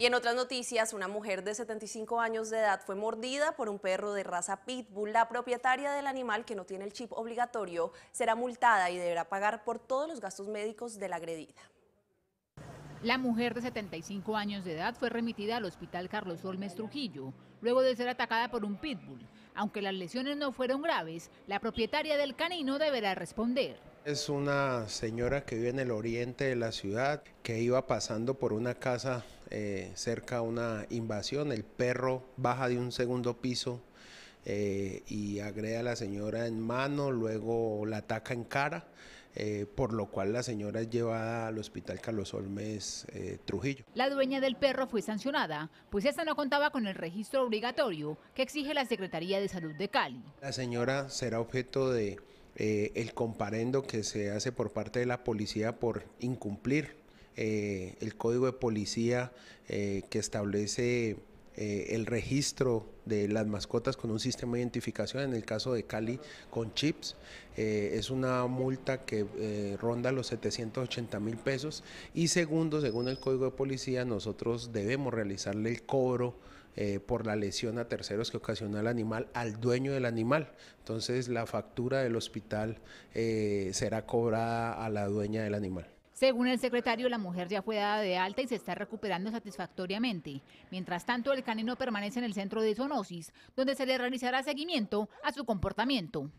Y en otras noticias, una mujer de 75 años de edad fue mordida por un perro de raza pitbull. La propietaria del animal, que no tiene el chip obligatorio, será multada y deberá pagar por todos los gastos médicos de la agredida. La mujer de 75 años de edad fue remitida al hospital Carlos Olmes Trujillo, luego de ser atacada por un pitbull. Aunque las lesiones no fueron graves, la propietaria del canino deberá responder. Es una señora que vive en el oriente de la ciudad, que iba pasando por una casa eh, cerca a una invasión. El perro baja de un segundo piso eh, y agrega a la señora en mano, luego la ataca en cara, eh, por lo cual la señora es llevada al hospital Carlos Olmes Trujillo. La dueña del perro fue sancionada, pues esta no contaba con el registro obligatorio que exige la Secretaría de Salud de Cali. La señora será objeto de eh, el comparendo que se hace por parte de la policía por incumplir eh, el código de policía eh, que establece el registro de las mascotas con un sistema de identificación, en el caso de Cali con chips. es una multa que ronda los 780 mil pesos y segundo, según el código de policía, nosotros debemos realizarle el cobro eh, por la lesión a terceros que ocasionó el animal al dueño del animal. Entonces la factura del hospital eh, será cobrada a la dueña del animal. Según el secretario, la mujer ya fue dada de alta y se está recuperando satisfactoriamente. Mientras tanto, el canino permanece en el centro de zoonosis, donde se le realizará seguimiento a su comportamiento.